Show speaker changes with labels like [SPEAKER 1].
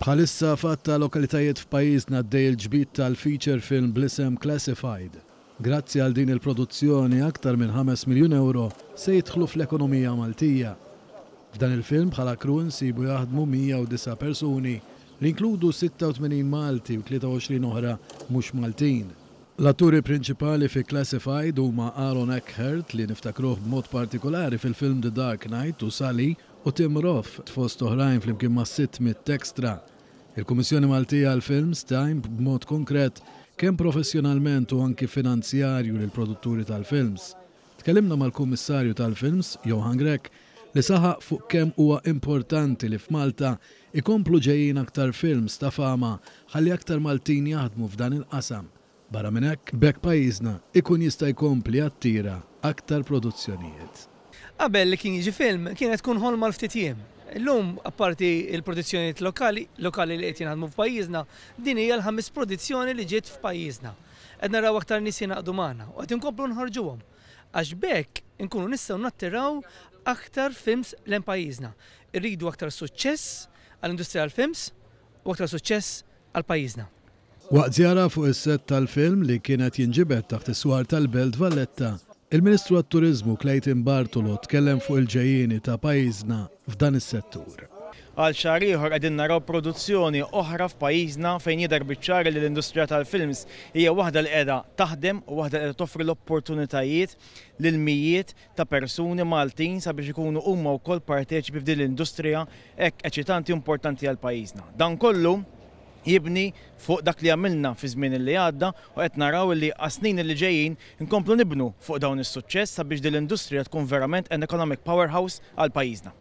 [SPEAKER 1] Bħalissa fatta lokalitajiet f'pajjiżna d-dej il-ġbit tal-feature film Blisem Classified. Grazzi għal din il-produzzjoni aktar minn 5 miljun euro se jidħlu fl-ekonomija Maltija. F'dan il-film bħala kru nsibu jaħdmu 109 persuni li inkludu 86 Malti u 23 oħra mhux Maltin. L-atturi prinċipali fi Classified huma Aaron Eckhart li niftakruh b'mod partikolari fil-film The Dark Knight u Sally u Tim Roth tfost oħrajn flimkien ma' 600 Extra. tekstra Il-Kummissjoni Maltija għal-film stajn b'mod konkret kemm professjonalment u anki finanzjarju lil produtturi tal-films. Tkellimna mal-Kummissarju tal-films, Johan Grek, li saħaq fuq kemm huwa importanti li f'Malta ikomplu ġejjin aktar films ta' fama ħalli aktar Maltin jaħdmu f'dan il-qasam. Barra minn hekk, bekk pajjiżna ikun jista' jkompli attira aktar produzzjonijiet.
[SPEAKER 2] Qabel li kien jiġi film, kienet tkun ħolma l-ftit jiem. Illum, apparti il produzzjonijiet lokali, lokali li qed jinħadmu f'pajjiżna, din hija l-ħames produzzjoni li ġiet f'pajjiżna. Qed naraw aktar nies jingħaqdu magħna u qed inkomplu nħarġuhom. Għax bekk inkunu nistgħu nattiraw aktar films lejn pajjiżna. Irridu aktar suċċess għall-industrija films u aktar suċċess għall pajjiżna.
[SPEAKER 1] Waqt zjara fuq is-set tal-film li kienet jinġibet taħt is-swar tal-Belt Valletta, il-Ministru għat-Turizmu Clayton Bartolo tkellem fuq il-ġejjieni ta' pajjiżna f'dan is-settur.
[SPEAKER 3] Għal xar ieħor qegħdin naraw produzzjoni oħra f'pajjiżna fejn jidher biċċar li l-industrija tal-films hija waħda li qiegħda taħdem u waħda li toffri l-opportunitajiet lil mijiet ta' persuni Maltin sabiex ikunu huma wkoll parteċipi f'din l-industrija hekk eċitanti importanti għal pajjiżna. Dan kollu jibni fuq dak li għamilna fi żmien li għadda u qed naraw li għasnin li ġejjin inkomplu nibnu fuq dawn is-suċċess sabiex din l-industrija tkun verament an economic powerhouse għal pajjiżna.